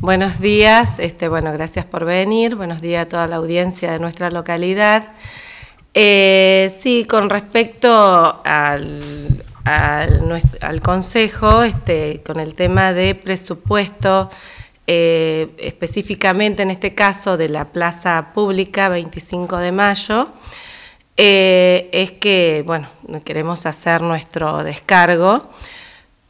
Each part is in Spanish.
Buenos días, este, bueno, gracias por venir, buenos días a toda la audiencia de nuestra localidad. Eh, sí, con respecto al, Consejo, este, con el tema de presupuesto, eh, específicamente en este caso de la Plaza Pública 25 de Mayo, eh, es que, bueno, queremos hacer nuestro descargo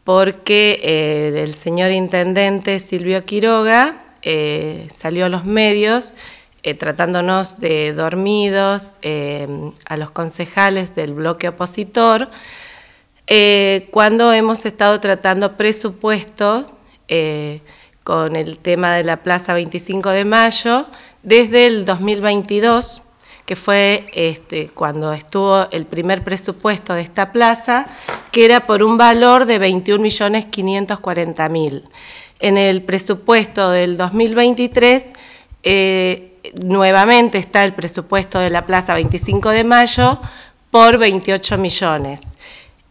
porque eh, el señor intendente Silvio Quiroga eh, salió a los medios eh, tratándonos de dormidos a los concejales del bloque opositor, cuando hemos estado tratando presupuestos con el tema de la Plaza 25 de Mayo desde el 2022 que fue este, cuando estuvo el primer presupuesto de esta plaza, que era por un valor de 21.540.000. En el presupuesto del 2023, eh, nuevamente está el presupuesto de la plaza 25 de mayo por 28 millones.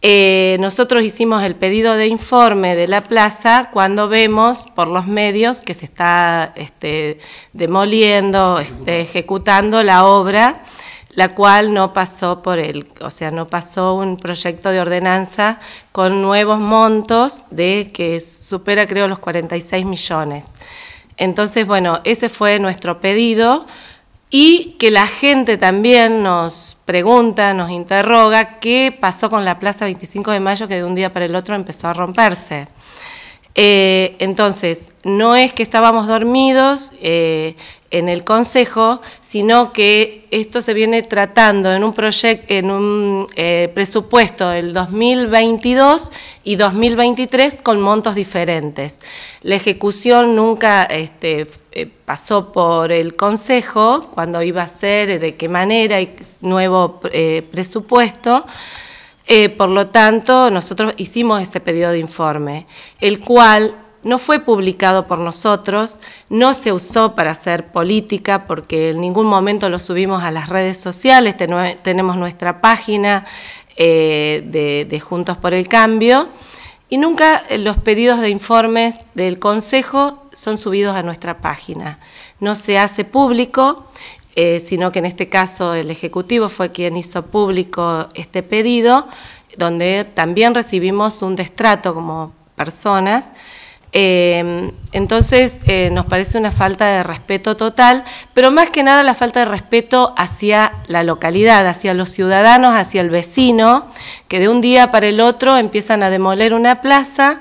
Eh, nosotros hicimos el pedido de informe de la plaza cuando vemos por los medios que se está este, demoliendo, este, ejecutando la obra, la cual no pasó por el, o sea, no pasó un proyecto de ordenanza con nuevos montos de que supera creo los 46 millones. Entonces, bueno, ese fue nuestro pedido y que la gente también nos pregunta, nos interroga qué pasó con la Plaza 25 de Mayo que de un día para el otro empezó a romperse. Eh, entonces, no es que estábamos dormidos eh, en el Consejo, sino que esto se viene tratando en un, en un eh, presupuesto del 2022 y 2023 con montos diferentes. La ejecución nunca este, pasó por el Consejo, cuando iba a ser, de qué manera y nuevo presupuesto. Eh, por lo tanto, nosotros hicimos ese pedido de informe, el cual no fue publicado por nosotros, no se usó para hacer política porque en ningún momento lo subimos a las redes sociales, tenemos nuestra página eh, de Juntos por el Cambio y nunca eh, los pedidos de informes del Consejo son subidos a nuestra página. No se hace público eh, sino que en este caso el Ejecutivo fue quien hizo público este pedido, donde también recibimos un destrato como personas. Eh, entonces eh, nos parece una falta de respeto total, pero más que nada la falta de respeto hacia la localidad, hacia los ciudadanos, hacia el vecino, que de un día para el otro empiezan a demoler una plaza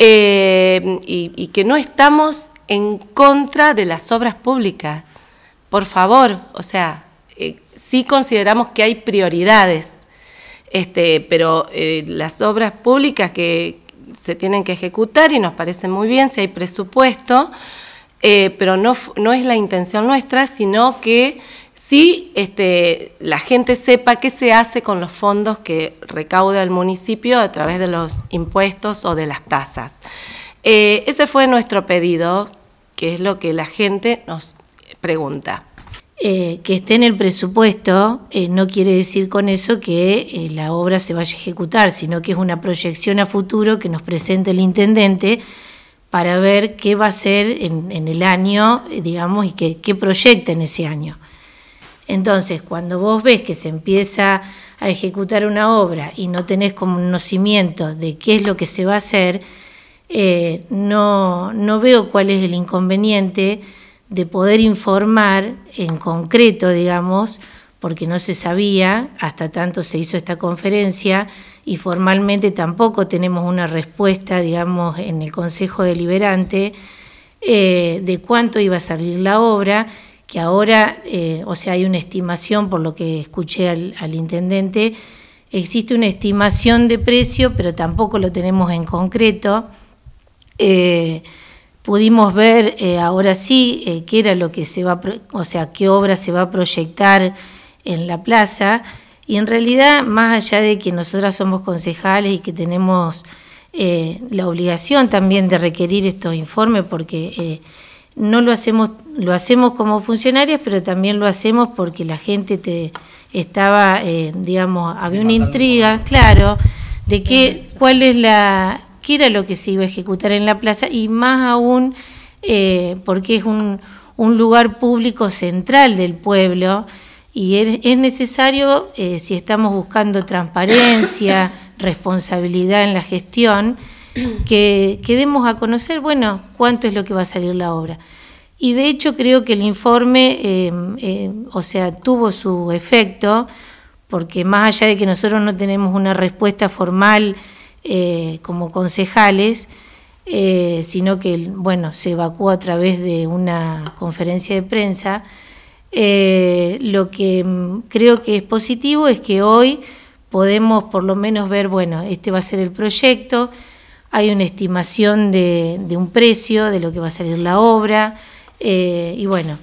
y que no estamos en contra de las obras públicas por favor, o sea, eh, sí consideramos que hay prioridades, este, pero eh, las obras públicas que se tienen que ejecutar y nos parece muy bien si hay presupuesto, eh, pero no, no es la intención nuestra, sino que sí este, la gente sepa qué se hace con los fondos que recauda el municipio a través de los impuestos o de las tasas. ese fue nuestro pedido, que es lo que la gente nos pregunta. Eh, que esté en el presupuesto eh, no quiere decir con eso que eh, la obra se vaya a ejecutar, sino que es una proyección a futuro que nos presenta el intendente para ver qué va a ser en, el año, digamos, y qué, proyecta en ese año. Entonces, cuando vos ves que se empieza a ejecutar una obra y no tenés conocimiento de qué es lo que se va a hacer, no veo cuál es el inconveniente de poder informar en concreto, digamos, porque no se sabía, hasta tanto se hizo esta conferencia y formalmente tampoco tenemos una respuesta, digamos, en el Consejo Deliberante eh, de cuánto iba a salir la obra, que ahora, eh, o sea, hay una estimación, por lo que escuché al, intendente, existe una estimación de precio, pero tampoco lo tenemos en concreto. Eh, pudimos ver eh, ahora sí eh, qué era lo que se va, o sea, qué obra se va a proyectar en la plaza. Y en realidad, más allá de que nosotras somos concejales y que tenemos eh, la obligación también de requerir estos informes, porque no lo hacemos, lo hacemos como funcionarias, pero también lo hacemos porque la gente te estaba, digamos, había una intriga, claro, de qué, cuál es la, lo que se iba a ejecutar en la plaza y más aún eh, porque es un, lugar público central del pueblo y es, necesario, eh, si estamos buscando transparencia, responsabilidad en la gestión, que, demos a conocer, bueno, cuánto es lo que va a salir la obra. Y de hecho creo que el informe, eh, o sea, tuvo su efecto, porque más allá de que nosotros no tenemos una respuesta formal eh, como concejales, eh, sino que bueno, se evacuó a través de una conferencia de prensa. Eh, lo que mm, creo que es positivo es que hoy podemos por lo menos ver, bueno, este va a ser el proyecto, hay una estimación de, un precio, de lo que va a salir la obra, y bueno,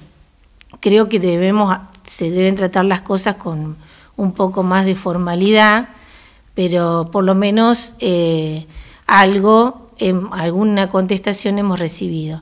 creo que debemos, se deben tratar las cosas con un poco más de formalidad pero por lo menos eh, algo, em, alguna contestación hemos recibido.